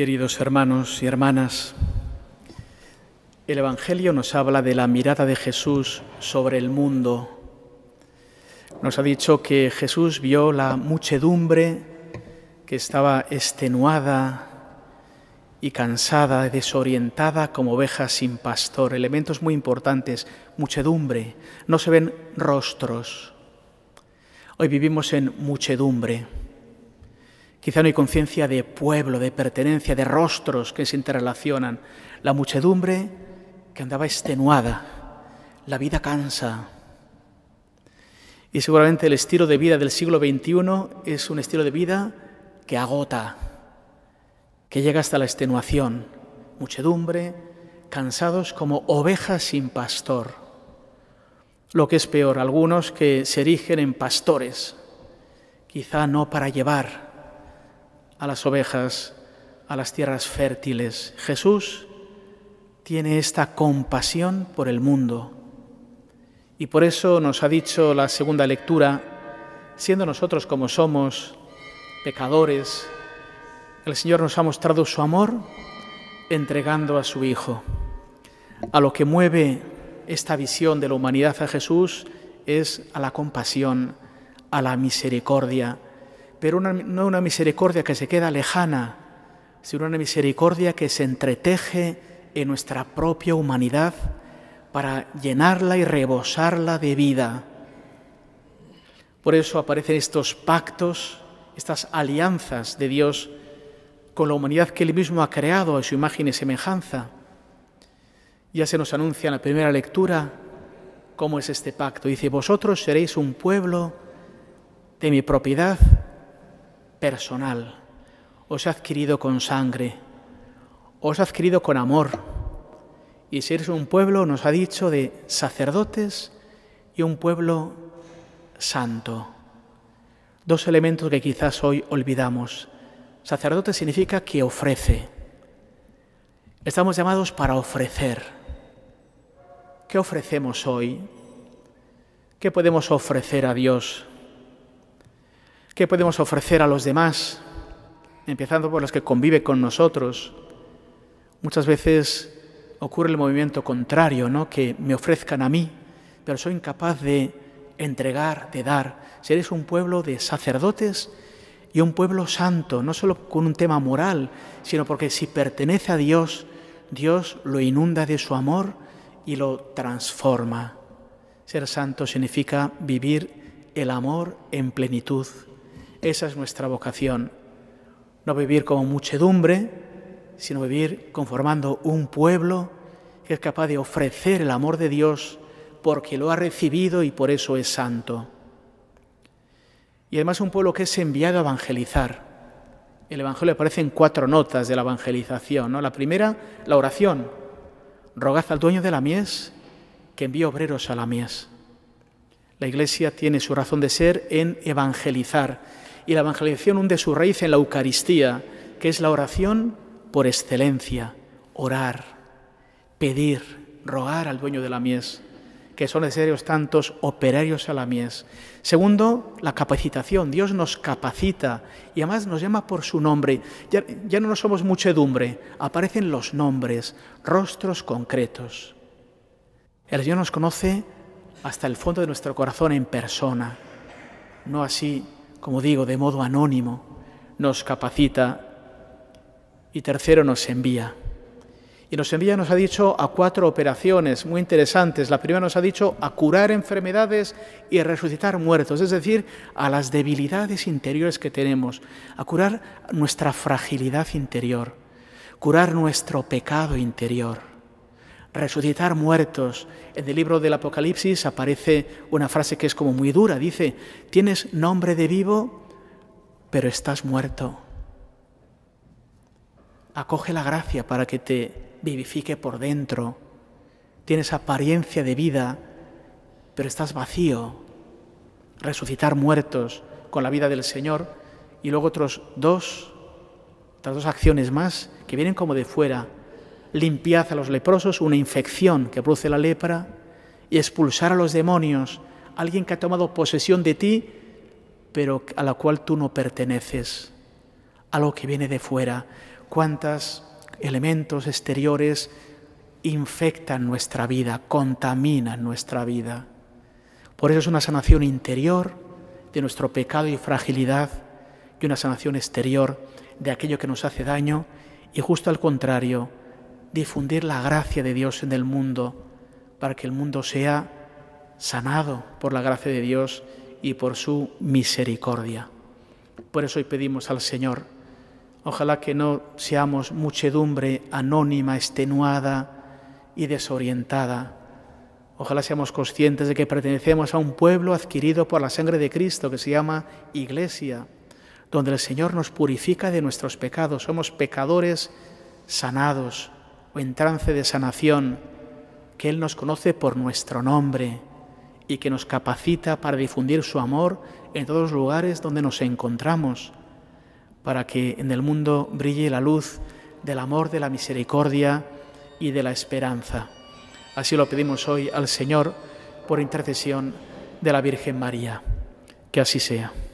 Queridos hermanos y hermanas, el Evangelio nos habla de la mirada de Jesús sobre el mundo. Nos ha dicho que Jesús vio la muchedumbre que estaba extenuada y cansada, desorientada como ovejas sin pastor. Elementos muy importantes, muchedumbre. No se ven rostros. Hoy vivimos en muchedumbre. Quizá no hay conciencia de pueblo, de pertenencia, de rostros que se interrelacionan. La muchedumbre que andaba extenuada. La vida cansa. Y seguramente el estilo de vida del siglo XXI es un estilo de vida que agota, que llega hasta la extenuación. Muchedumbre, cansados como ovejas sin pastor. Lo que es peor, algunos que se erigen en pastores, quizá no para llevar, a las ovejas, a las tierras fértiles. Jesús tiene esta compasión por el mundo. Y por eso nos ha dicho la segunda lectura, siendo nosotros como somos, pecadores, el Señor nos ha mostrado su amor entregando a su Hijo. A lo que mueve esta visión de la humanidad a Jesús es a la compasión, a la misericordia, pero no una misericordia que se queda lejana, sino una misericordia que se entreteje en nuestra propia humanidad para llenarla y rebosarla de vida. Por eso aparecen estos pactos, estas alianzas de Dios con la humanidad que Él mismo ha creado a su imagen y semejanza. Ya se nos anuncia en la primera lectura cómo es este pacto. Dice, vosotros seréis un pueblo de mi propiedad personal, os ha adquirido con sangre, os ha adquirido con amor. Y si eres un pueblo, nos ha dicho, de sacerdotes y un pueblo santo. Dos elementos que quizás hoy olvidamos. Sacerdote significa que ofrece. Estamos llamados para ofrecer. ¿Qué ofrecemos hoy? ¿Qué podemos ofrecer a Dios? ¿Qué podemos ofrecer a los demás? Empezando por los que conviven con nosotros. Muchas veces ocurre el movimiento contrario, ¿no? Que me ofrezcan a mí, pero soy incapaz de entregar, de dar. Si un pueblo de sacerdotes y un pueblo santo, no solo con un tema moral, sino porque si pertenece a Dios, Dios lo inunda de su amor y lo transforma. Ser santo significa vivir el amor en plenitud. Esa es nuestra vocación. No vivir como muchedumbre, sino vivir conformando un pueblo que es capaz de ofrecer el amor de Dios porque lo ha recibido y por eso es santo. Y además un pueblo que es enviado a evangelizar. El Evangelio aparece en cuatro notas de la evangelización. ¿no? La primera, la oración. Rogad al dueño de la mies que envíe obreros a la mies. La Iglesia tiene su razón de ser en evangelizar y la evangelización hunde su raíz en la Eucaristía, que es la oración por excelencia, orar, pedir, rogar al dueño de la mies, que son necesarios tantos operarios a la mies. Segundo, la capacitación. Dios nos capacita y además nos llama por su nombre. Ya, no nos somos muchedumbre, aparecen los nombres, rostros concretos. El Señor nos conoce hasta el fondo de nuestro corazón en persona, no así como digo, de modo anónimo, nos capacita y tercero nos envía. Y nos envía, nos ha dicho, a cuatro operaciones muy interesantes. La primera nos ha dicho a curar enfermedades y a resucitar muertos, es decir, a las debilidades interiores que tenemos, a curar nuestra fragilidad interior, curar nuestro pecado interior resucitar muertos. En el libro del Apocalipsis aparece una frase que es como muy dura. Dice, tienes nombre de vivo, pero estás muerto. Acoge la gracia para que te vivifique por dentro. Tienes apariencia de vida, pero estás vacío. Resucitar muertos con la vida del Señor. Y luego otros dos, otras dos acciones más que vienen como de fuera limpiad a los leprosos, una infección que produce la lepra, y expulsar a los demonios, alguien que ha tomado posesión de ti, pero a la cual tú no perteneces, algo que viene de fuera. ¿Cuántos elementos exteriores infectan nuestra vida, contaminan nuestra vida? Por eso es una sanación interior de nuestro pecado y fragilidad y una sanación exterior de aquello que nos hace daño y justo al contrario, difundir la gracia de Dios en el mundo, para que el mundo sea sanado por la gracia de Dios y por su misericordia. Por eso hoy pedimos al Señor, ojalá que no seamos muchedumbre anónima, extenuada y desorientada. Ojalá seamos conscientes de que pertenecemos a un pueblo adquirido por la sangre de Cristo que se llama Iglesia, donde el Señor nos purifica de nuestros pecados. Somos pecadores sanados, o en trance de sanación, que Él nos conoce por nuestro nombre y que nos capacita para difundir su amor en todos los lugares donde nos encontramos, para que en el mundo brille la luz del amor, de la misericordia y de la esperanza. Así lo pedimos hoy al Señor por intercesión de la Virgen María. Que así sea.